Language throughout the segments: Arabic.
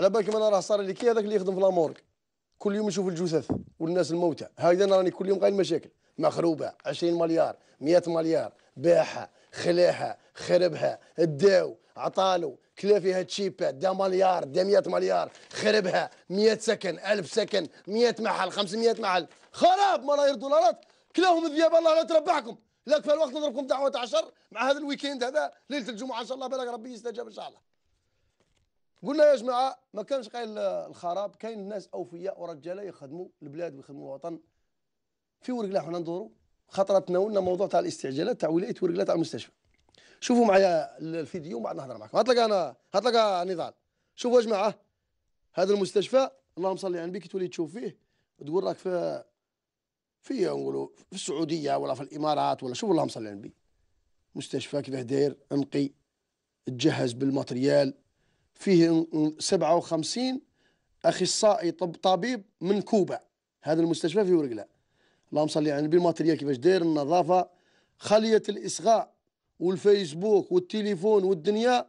على بالك انا راه صار لي كي هذاك اللي يخدم في لامورك كل يوم نشوف الجثث والناس الموتى هكذا انا راني كل يوم قايل مشاكل مخروبه 20 مليار 100 مليار باعها خلاها خربها داو عطالو كلا فيها تشيبات دا مليار دا 100 مليار خربها 100 سكن 1000 سكن 100 محل 500 محل خراب ملايير دولارات كلاهم الذياب الله لا تربحكم لا كفى الوقت نضربكم دعوه عشر مع هذا الويكند هذا ليله الجمعه ان شاء الله بالك ربي يستجاب ان شاء الله قلنا يا جماعه ما كانش قايل الخراب كاين ناس اوفياء ورجاله يخدموا البلاد ويخدموا الوطن في ورقلاح حنا ندوروا خطره تناولنا موضوع تاع الاستعجالات تاع ولايه ورقلاح تاع المستشفى شوفوا معايا الفيديو بعد نهضر معكم لك انا لك نضال شوفوا يا جماعه هذا المستشفى اللهم صل على النبي كي تولي تشوف فيه تقول راك في في نقولوا في السعوديه ولا في الامارات ولا شوف اللهم صل على النبي مستشفى كيفاه داير نقي تجهز بالماتريال فيه 57 اخصائي طب طبيب من كوبا هذا المستشفى في ورقله اللهم صل على النبي الماتريال كيفاش داير النظافه خليه الاصغاء والفيسبوك والتليفون والدنيا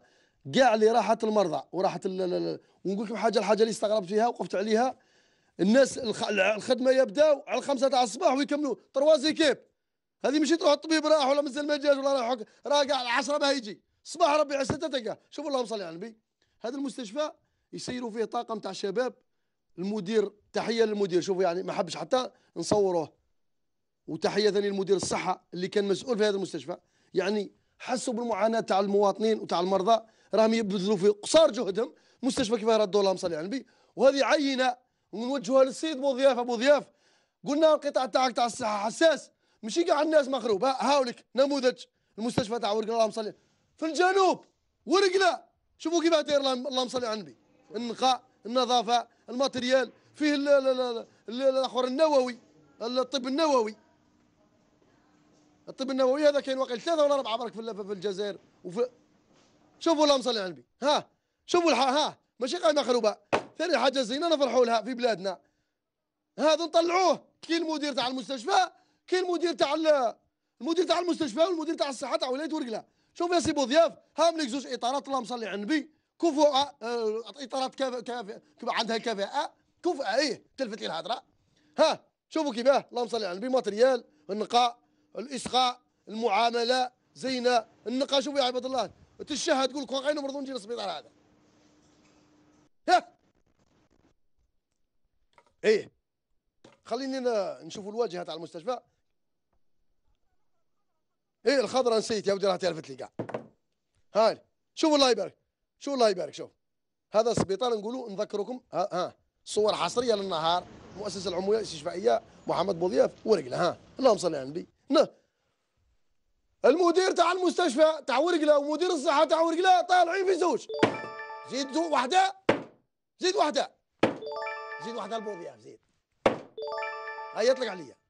كاع راحت المرضى وراحت ونقول لكم حاجه الحاجه اللي استغربت فيها وقفت عليها الناس الخدمه يبداو على الخمسه تاع الصباح ويكملوا تروازي زيكيب هذه ماشي تروح الطبيب راح ولا مازال ما جاش ولا راح راه كاع العشره ما يجي صباح ربي على سته تلقاه شوفوا اللهم صل على النبي هذا المستشفى يسيروا فيه طاقم تاع شباب المدير تحيه للمدير شوفوا يعني ما حبش حتى نصوروه وتحيه ثانيه لمدير الصحه اللي كان مسؤول في هذا المستشفى يعني حسوا بالمعاناه تاع المواطنين وتاع المرضى راهم يبذلوا في قصار جهدهم مستشفى كيف ردوا اللهم صلي على النبي وهذه عينه ونوجهها للسيد ضياف ابو ضياف قلنا القطاع تاعك تاع الصحه حساس ماشي كاع الناس مخروب هاولك نموذج المستشفى تاع ورقله اللهم صلي في الجنوب ورقله شوفوا كيف داير اللهم صل على النبي النقاء النظافه الماتريال فيه الاخر النووي الطب النووي الطب النووي هذا كاين واقع ثلاثه ولا اربعه برك في الجزائر وفي شوفوا اللهم صل على النبي ها شوفوا الحق ها ماشي قاعدة خربة ثاني حاجه زينه نفرحوا لها في بلادنا هذا نطلعوه كي المدير تاع المستشفى كي المدير تاع المدير تاع المستشفى والمدير تاع الصحه تاع ولايه ورقله شوف يا سي بوضياف هام لك زوج اطارات اللهم صل على النبي كفو آه، آه، اطارات اطارات كاف كاف عندها كفاءه كفؤه آه، ايه تلفت لي الهضره ها شوفوا كيفاه اللهم صل على النبي ماتريال النقاء الاسقاء المعامله زينه النقاء شوفوا يا عباد الله تشهد تقول لك غير نمرض نجي للسبيطار هذا ها ايه خليني نشوف الواجهه تاع المستشفى ايه الخضره نسيت يا ودي راح تلفت لي قاع هاي شوف الله يبارك شوف الله يبارك شوف هذا السبيطار نقولوا نذكركم ها, ها صور حصريه للنهار المؤسسه العموميه الاستشفائيه محمد بوضياف ورقله ها اللهم صل على النبي المدير تاع المستشفى تاع ورقله ومدير الصحه تاع ورقله طالعين في زوج زيد زو وحده زيد وحده زيد وحده البوضياف زيد هيا اطلق عليا